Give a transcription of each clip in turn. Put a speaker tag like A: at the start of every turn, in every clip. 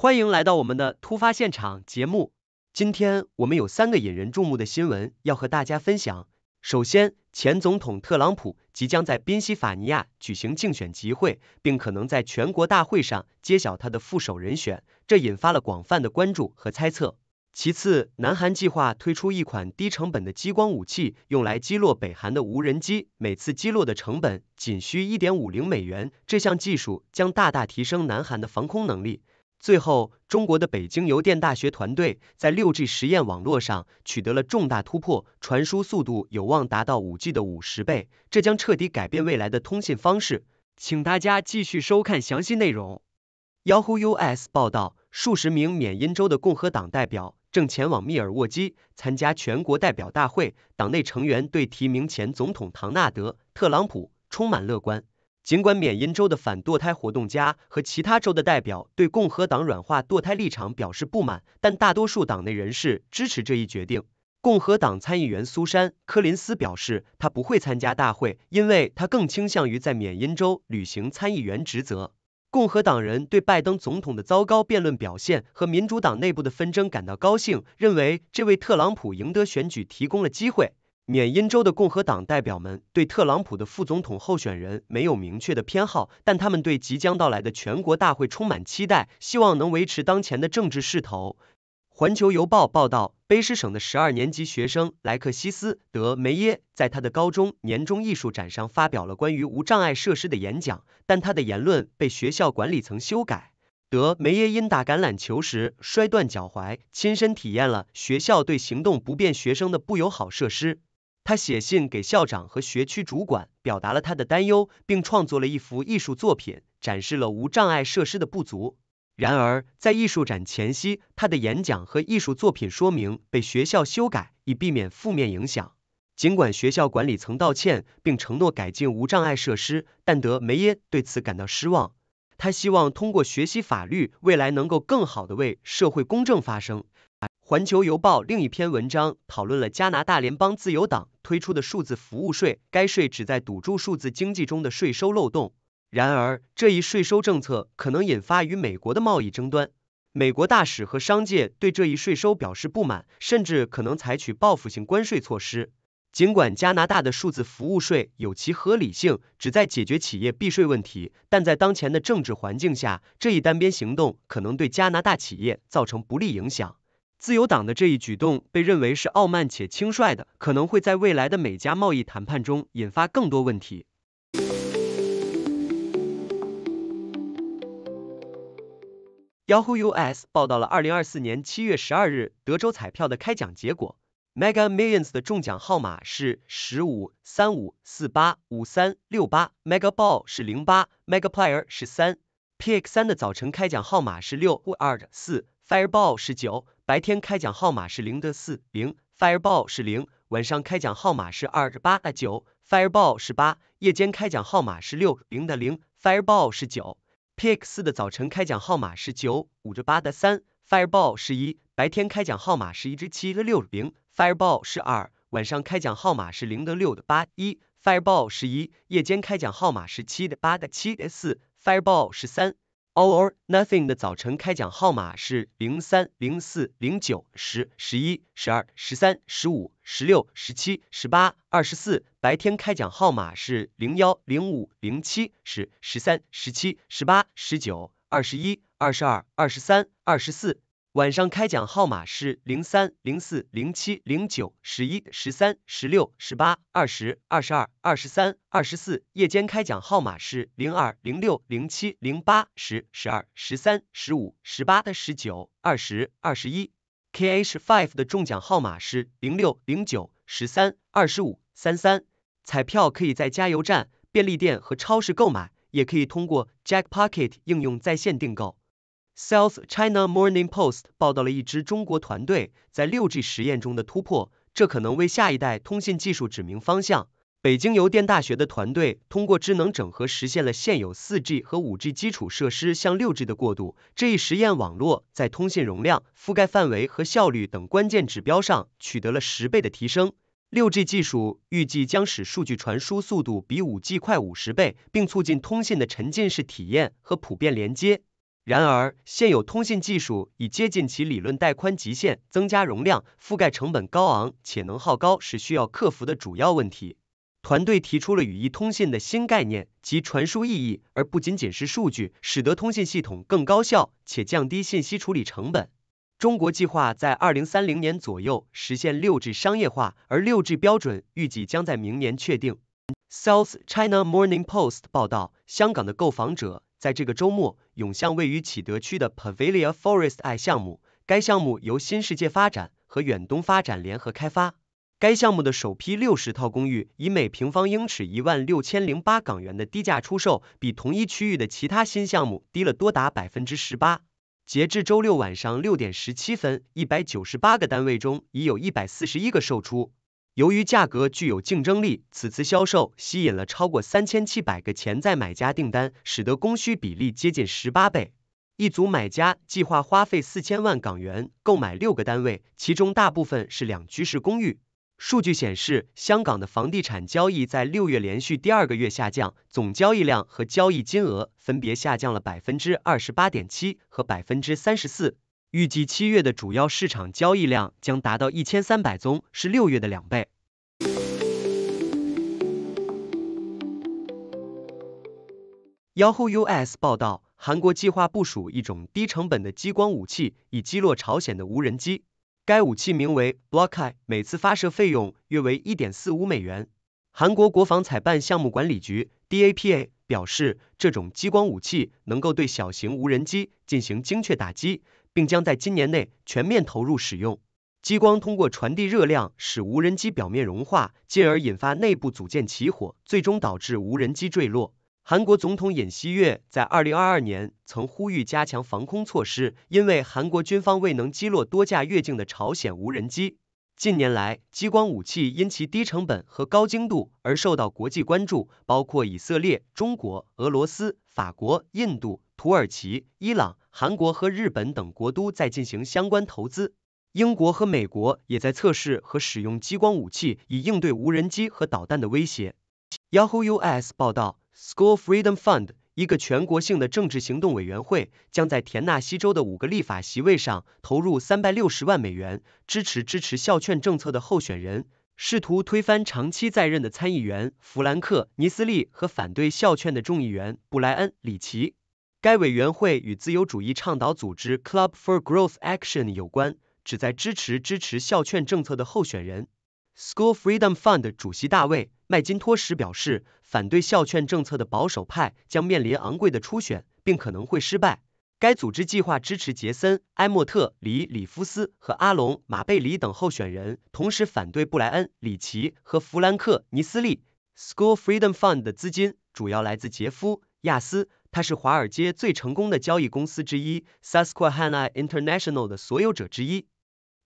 A: 欢迎来到我们的突发现场节目。今天我们有三个引人注目的新闻要和大家分享。首先，前总统特朗普即将在宾夕法尼亚举行竞选集会，并可能在全国大会上揭晓他的副手人选，这引发了广泛的关注和猜测。其次，南韩计划推出一款低成本的激光武器，用来击落北韩的无人机，每次击落的成本仅需一点五零美元。这项技术将大大提升南韩的防空能力。最后，中国的北京邮电大学团队在六 G 实验网络上取得了重大突破，传输速度有望达到五 G 的五十倍，这将彻底改变未来的通信方式。请大家继续收看详细内容。Yahoo US 报道，数十名缅因州的共和党代表正前往密尔沃基参加全国代表大会，党内成员对提名前总统唐纳德·特朗普充满乐观。尽管缅因州的反堕胎活动家和其他州的代表对共和党软化堕胎立场表示不满，但大多数党内人士支持这一决定。共和党参议员苏珊·柯林斯表示，他不会参加大会，因为他更倾向于在缅因州履行参议员职责。共和党人对拜登总统的糟糕辩论表现和民主党内部的纷争感到高兴，认为这为特朗普赢得选举提供了机会。缅因州的共和党代表们对特朗普的副总统候选人没有明确的偏好，但他们对即将到来的全国大会充满期待，希望能维持当前的政治势头。环球邮报报道，卑诗省的十二年级学生莱克西斯·德梅耶在他的高中年终艺术展上发表了关于无障碍设施的演讲，但他的言论被学校管理层修改。德梅耶因打橄榄球时摔断脚踝，亲身体验了学校对行动不便学生的不友好设施。他写信给校长和学区主管，表达了他的担忧，并创作了一幅艺术作品，展示了无障碍设施的不足。然而，在艺术展前夕，他的演讲和艺术作品说明被学校修改，以避免负面影响。尽管学校管理层道歉并承诺改进无障碍设施，但德梅耶对此感到失望。他希望通过学习法律，未来能够更好地为社会公正发声。《环球邮报》另一篇文章讨论了加拿大联邦自由党推出的数字服务税，该税旨在堵住数字经济中的税收漏洞。然而，这一税收政策可能引发与美国的贸易争端。美国大使和商界对这一税收表示不满，甚至可能采取报复性关税措施。尽管加拿大的数字服务税有其合理性，旨在解决企业避税问题，但在当前的政治环境下，这一单边行动可能对加拿大企业造成不利影响。自由党的这一举动被认为是傲慢且轻率的，可能会在未来的美加贸易谈判中引发更多问题。Yahoo US 报道了二零二四年七月十二日德州彩票的开奖结果，Mega Millions 的中奖号码是十五三五四八五三六八，Mega Ball 是零八，Mega Player 是三，Pick 三的早晨开奖号码是六二四。Fireball 是九，白天开奖号码是零的四零，Fireball 是零，晚上开奖号码是二的八的九，Fireball 是八，夜间开奖号码是六零的零，Fireball 是九。Pick 四的早晨开奖号码是九五的八的三，Fireball 是一，白天开奖号码是一只七的六零，Fireball 是二，晚上开奖号码是零的六的八一，Fireball 是一，夜间开奖号码是七的八的七的四，Fireball 是三。All or nothing 的早晨开奖号码是零三、零四、零九、十、十一、十二、十三、十五、十六、十七、十八、二十四。白天开奖号码是零幺、零五、零七、十、十三、十七、十八、十九、二十一、二十二、二十三、二十四。晚上开奖号码是零三、零四、零七、零九、十一、十三、十六、十八、二十、二十二、二十三、二十四。夜间开奖号码是零二、零六、零七、零八、十、十二、十三、十五、十八、的十九、二十、二十一。KH five 的中奖号码是零六、零九、十三、二十五、三三。彩票可以在加油站、便利店和超市购买，也可以通过 Jackpocket 应用在线订购。South China Morning Post 报道了一支中国团队在六 G 实验中的突破，这可能为下一代通信技术指明方向。北京邮电大学的团队通过智能整合，实现了现有四 G 和五 G 基础设施向六 G 的过渡。这一实验网络在通信容量、覆盖范围和效率等关键指标上取得了十倍的提升。六 G 技术预计将使数据传输速度比五 G 快五十倍，并促进通信的沉浸式体验和普遍连接。然而，现有通信技术已接近其理论带宽极限，增加容量、覆盖成本高昂且能耗高是需要克服的主要问题。团队提出了语义通信的新概念，即传输意义而不仅仅是数据，使得通信系统更高效且降低信息处理成本。中国计划在二零三零年左右实现六 G 商业化，而六 G 标准预计将在明年确定。South China Morning Post 报道，香港的购房者。在这个周末，涌向位于启德区的 Pavilion Forest I 项目，该项目由新世界发展和远东发展联合开发。该项目的首批六十套公寓以每平方英尺一万六千零八港元的低价出售，比同一区域的其他新项目低了多达百分之十八。截至周六晚上六点十七分，一百九十八个单位中已有一百四十一个售出。由于价格具有竞争力，此次销售吸引了超过三千七百个潜在买家订单，使得供需比例接近十八倍。一组买家计划花费四千万港元购买六个单位，其中大部分是两居室公寓。数据显示，香港的房地产交易在六月连续第二个月下降，总交易量和交易金额分别下降了百分之二十八点七和百分之三十四。预计七月的主要市场交易量将达到一千三百宗，是六月的两倍。Yahoo US 报道，韩国计划部署一种低成本的激光武器，以击落朝鲜的无人机。该武器名为 Blockeye，每次发射费用约为一点四五美元。韩国国防采办项目管理局 （DAPA） 表示，这种激光武器能够对小型无人机进行精确打击。并将在今年内全面投入使用。激光通过传递热量使无人机表面融化，进而引发内部组件起火，最终导致无人机坠落。韩国总统尹锡悦在二零二二年曾呼吁加强防空措施，因为韩国军方未能击落多架越境的朝鲜无人机。近年来，激光武器因其低成本和高精度而受到国际关注，包括以色列、中国、俄罗斯、法国、印度。土耳其、伊朗、韩国和日本等国都在进行相关投资。英国和美国也在测试和使用激光武器，以应对无人机和导弹的威胁。Yahoo US 报道，School Freedom Fund，一个全国性的政治行动委员会，将在田纳西州的五个立法席位上投入三百六十万美元，支持支持校券政策的候选人，试图推翻长期在任的参议员弗兰克·尼斯利和反对校券的众议员布莱恩·里奇。该委员会与自由主义倡导组织 Club for Growth Action 有关，旨在支持支持校券政策的候选人。School Freedom Fund 主席大卫·麦金托什表示，反对校券政策的保守派将面临昂贵的初选，并可能会失败。该组织计划支持杰森·埃莫特、里里夫斯和阿隆·马贝里等候选人，同时反对布莱恩·里奇和弗兰克·尼斯利。School Freedom Fund 的资金主要来自杰夫·亚斯。他是华尔街最成功的交易公司之一 s a s q u e h a n a International 的所有者之一。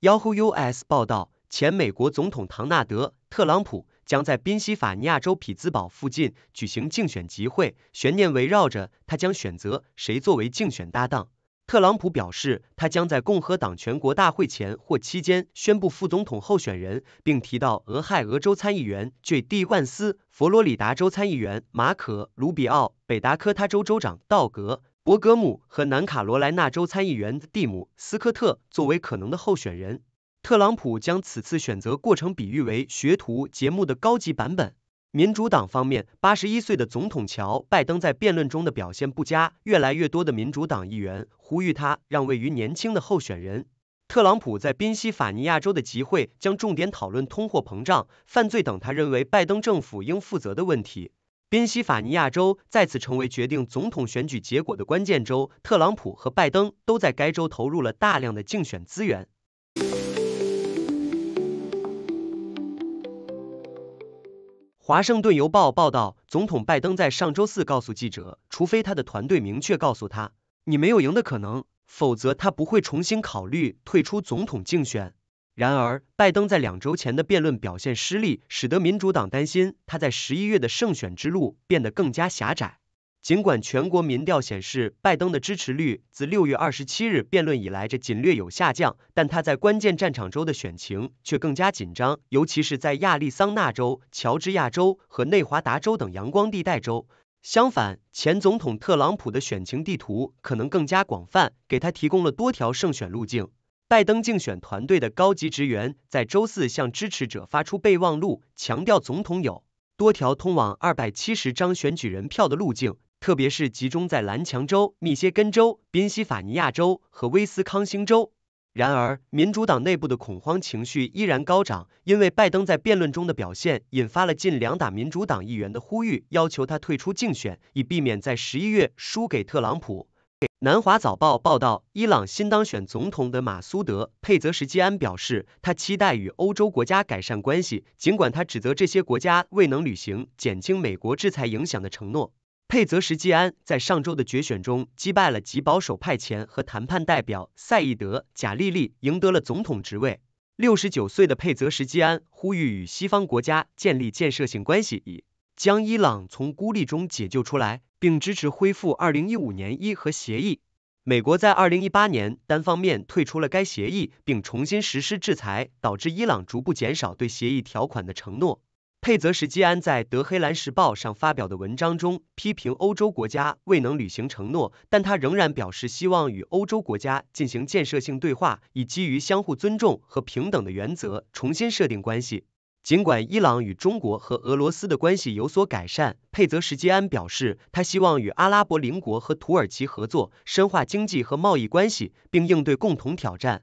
A: Yahoo US 报道，前美国总统唐纳德·特朗普将在宾夕法尼亚州匹兹堡附近举行竞选集会，悬念围绕着他将选择谁作为竞选搭档。特朗普表示，他将在共和党全国大会前或期间宣布副总统候选人，并提到俄亥俄州参议员 J.D. 万斯、佛罗里达州参议员马可·卢比奥、北达科他州州长道格·伯格姆和南卡罗莱纳州参议员蒂姆·斯科特作为可能的候选人。特朗普将此次选择过程比喻为《学徒》节目的高级版本。民主党方面，八十一岁的总统乔·拜登在辩论中的表现不佳，越来越多的民主党议员呼吁他让位于年轻的候选人。特朗普在宾夕法尼亚州的集会将重点讨论通货膨胀、犯罪等他认为拜登政府应负责的问题。宾夕法尼亚州再次成为决定总统选举结果的关键州，特朗普和拜登都在该州投入了大量的竞选资源。《华盛顿邮报》报道，总统拜登在上周四告诉记者，除非他的团队明确告诉他你没有赢的可能，否则他不会重新考虑退出总统竞选。然而，拜登在两周前的辩论表现失利，使得民主党担心他在十一月的胜选之路变得更加狭窄。尽管全国民调显示，拜登的支持率自六月二十七日辩论以来，这仅略有下降，但他在关键战场州的选情却更加紧张，尤其是在亚利桑那州、乔治亚州和内华达州等阳光地带州。相反，前总统特朗普的选情地图可能更加广泛，给他提供了多条胜选路径。拜登竞选团队的高级职员在周四向支持者发出备忘录，强调总统有多条通往二百七十张选举人票的路径。特别是集中在蓝墙州、密歇根州、宾夕法尼亚州和威斯康星州。然而，民主党内部的恐慌情绪依然高涨，因为拜登在辩论中的表现引发了近两党民主党议员的呼吁，要求他退出竞选，以避免在十一月输给特朗普。南华早报报道，伊朗新当选总统的马苏德·佩泽什基安表示，他期待与欧洲国家改善关系，尽管他指责这些国家未能履行减轻美国制裁影响的承诺。佩泽什基安在上周的决选中击败了极保守派前和谈判代表赛义德贾利利，赢得了总统职位。六十九岁的佩泽什基安呼吁与西方国家建立建设性关系，将伊朗从孤立中解救出来，并支持恢复二零一五年伊核协议。美国在二零一八年单方面退出了该协议，并重新实施制裁，导致伊朗逐步减少对协议条款的承诺。佩泽什基安在德黑兰时报上发表的文章中批评欧洲国家未能履行承诺，但他仍然表示希望与欧洲国家进行建设性对话，以基于相互尊重和平等的原则重新设定关系。尽管伊朗与中国和俄罗斯的关系有所改善，佩泽什基安表示，他希望与阿拉伯邻国和土耳其合作，深化经济和贸易关系，并应对共同挑战。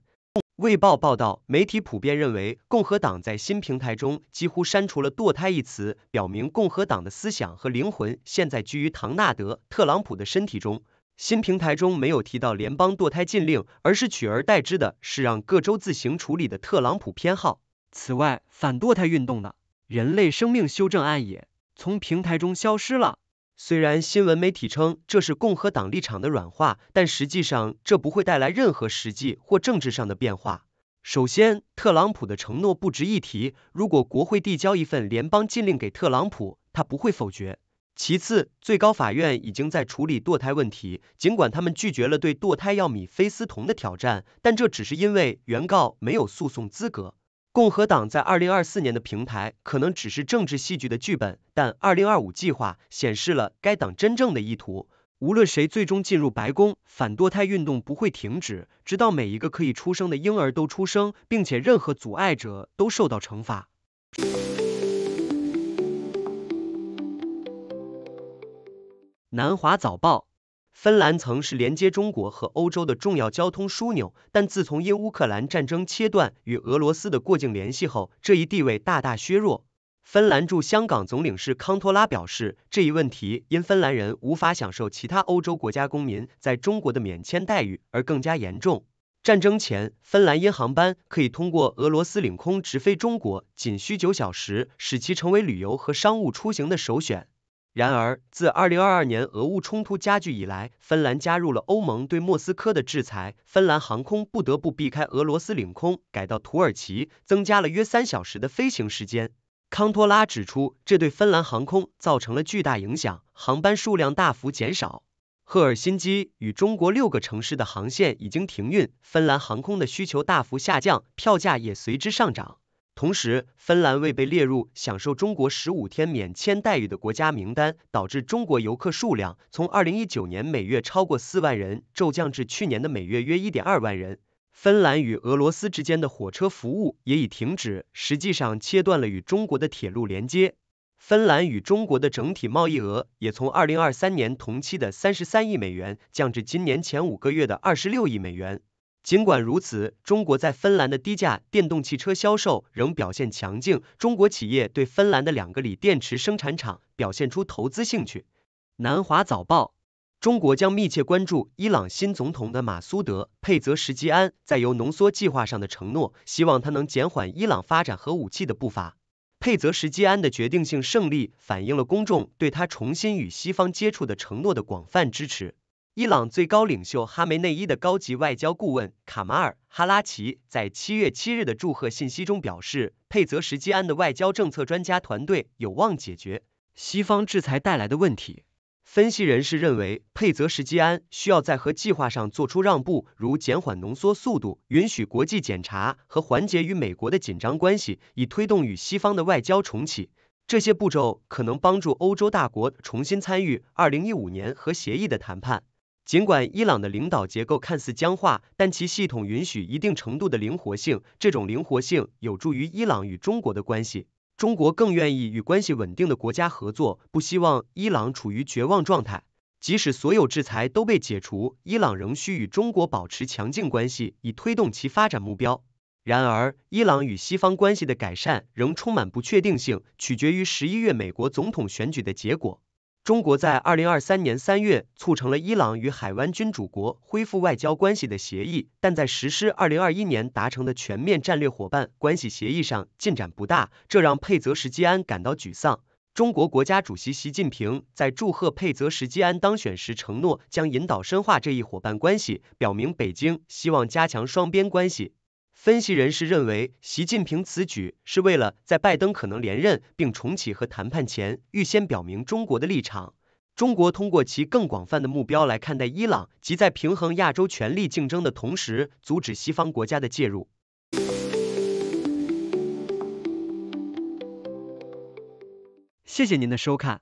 A: 《卫报》报道，媒体普遍认为，共和党在新平台中几乎删除了“堕胎”一词，表明共和党的思想和灵魂现在居于唐纳德·特朗普的身体中。新平台中没有提到联邦堕胎禁令，而是取而代之的是让各州自行处理的特朗普偏好。此外，反堕胎运动的《人类生命修正案》也从平台中消失了。虽然新闻媒体称这是共和党立场的软化，但实际上这不会带来任何实际或政治上的变化。首先，特朗普的承诺不值一提，如果国会递交一份联邦禁令给特朗普，他不会否决。其次，最高法院已经在处理堕胎问题，尽管他们拒绝了对堕胎药米非司酮的挑战，但这只是因为原告没有诉讼资格。共和党在二零二四年的平台可能只是政治戏剧的剧本，但二零二五计划显示了该党真正的意图。无论谁最终进入白宫，反堕胎运动不会停止，直到每一个可以出生的婴儿都出生，并且任何阻碍者都受到惩罚。南华早报。芬兰曾是连接中国和欧洲的重要交通枢纽，但自从因乌克兰战争切断与俄罗斯的过境联系后，这一地位大大削弱。芬兰驻香港总领事康托拉表示，这一问题因芬兰人无法享受其他欧洲国家公民在中国的免签待遇而更加严重。战争前，芬兰因航班可以通过俄罗斯领空直飞中国，仅需九小时，使其成为旅游和商务出行的首选。然而，自二零二二年俄乌冲突加剧以来，芬兰加入了欧盟对莫斯科的制裁。芬兰航空不得不避开俄罗斯领空，改到土耳其，增加了约三小时的飞行时间。康托拉指出，这对芬兰航空造成了巨大影响，航班数量大幅减少。赫尔辛基与中国六个城市的航线已经停运，芬兰航空的需求大幅下降，票价也随之上涨。同时，芬兰未被列入享受中国十五天免签待遇的国家名单，导致中国游客数量从二零一九年每月超过四万人骤降至去年的每月约一点二万人。芬兰与俄罗斯之间的火车服务也已停止，实际上切断了与中国的铁路连接。芬兰与中国的整体贸易额也从二零二三年同期的三十三亿美元降至今年前五个月的二十六亿美元。尽管如此，中国在芬兰的低价电动汽车销售仍表现强劲。中国企业对芬兰的两个锂电池生产厂表现出投资兴趣。南华早报：中国将密切关注伊朗新总统的马苏德·佩泽什基安在铀浓缩计划上的承诺，希望他能减缓伊朗发展核武器的步伐。佩泽什基安的决定性胜利反映了公众对他重新与西方接触的承诺的广泛支持。伊朗最高领袖哈梅内伊的高级外交顾问卡马尔·哈拉奇在七月七日的祝贺信息中表示，佩泽什基安的外交政策专家团队有望解决西方制裁带来的问题。分析人士认为，佩泽什基安需要在和计划上做出让步，如减缓浓缩速度、允许国际检查和缓解与美国的紧张关系，以推动与西方的外交重启。这些步骤可能帮助欧洲大国重新参与二零一五年和协议的谈判。尽管伊朗的领导结构看似僵化，但其系统允许一定程度的灵活性。这种灵活性有助于伊朗与中国的关系。中国更愿意与关系稳定的国家合作，不希望伊朗处于绝望状态。即使所有制裁都被解除，伊朗仍需与中国保持强劲关系，以推动其发展目标。然而，伊朗与西方关系的改善仍充满不确定性，取决于十一月美国总统选举的结果。中国在二零二三年三月促成了伊朗与海湾君主国恢复外交关系的协议，但在实施二零二一年达成的全面战略伙伴关系协议上进展不大，这让佩泽什基安感到沮丧。中国国家主席习近平在祝贺佩泽什基安当选时承诺，将引导深化这一伙伴关系，表明北京希望加强双边关系。分析人士认为，习近平此举是为了在拜登可能连任并重启和谈判前，预先表明中国的立场。中国通过其更广泛的目标来看待伊朗，即在平衡亚洲权力竞争的同时，阻止西方国家的介入。谢谢您的收看。